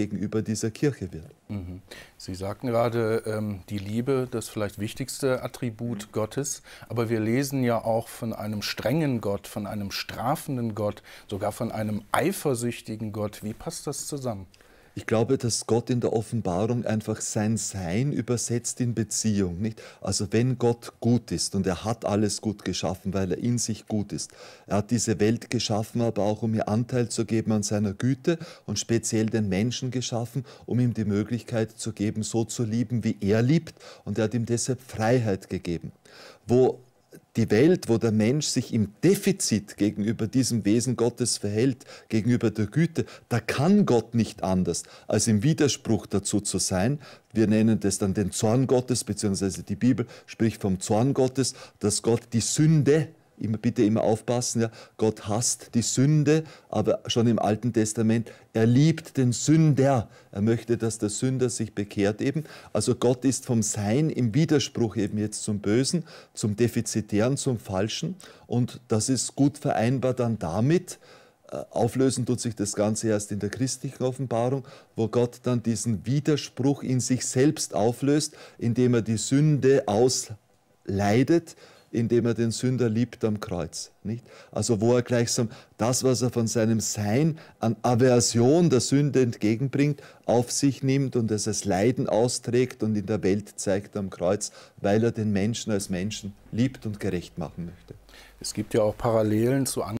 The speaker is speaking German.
gegenüber dieser Kirche wird. Mhm. Sie sagten gerade, ähm, die Liebe, das vielleicht wichtigste Attribut Gottes, aber wir lesen ja auch von einem strengen Gott, von einem strafenden Gott, sogar von einem eifersüchtigen Gott. Wie passt das zusammen? Ich glaube, dass Gott in der Offenbarung einfach sein Sein übersetzt in Beziehung. Nicht? Also wenn Gott gut ist und er hat alles gut geschaffen, weil er in sich gut ist. Er hat diese Welt geschaffen, aber auch um ihr Anteil zu geben an seiner Güte und speziell den Menschen geschaffen, um ihm die Möglichkeit zu geben, so zu lieben, wie er liebt. Und er hat ihm deshalb Freiheit gegeben. Wo die Welt, wo der Mensch sich im Defizit gegenüber diesem Wesen Gottes verhält, gegenüber der Güte, da kann Gott nicht anders, als im Widerspruch dazu zu sein. Wir nennen das dann den Zorn Gottes, beziehungsweise die Bibel spricht vom Zorn Gottes, dass Gott die Sünde immer, bitte immer aufpassen, ja, Gott hasst die Sünde, aber schon im Alten Testament, er liebt den Sünder. Er möchte, dass der Sünder sich bekehrt eben. Also Gott ist vom Sein im Widerspruch eben jetzt zum Bösen, zum Defizitären, zum Falschen. Und das ist gut vereinbar dann damit, äh, Auflösen tut sich das Ganze erst in der christlichen Offenbarung, wo Gott dann diesen Widerspruch in sich selbst auflöst, indem er die Sünde ausleidet, indem er den Sünder liebt am Kreuz. Nicht? Also wo er gleichsam das, was er von seinem Sein an Aversion der Sünde entgegenbringt, auf sich nimmt und es als Leiden austrägt und in der Welt zeigt am Kreuz, weil er den Menschen als Menschen liebt und gerecht machen möchte. Es gibt ja auch Parallelen zu anderen.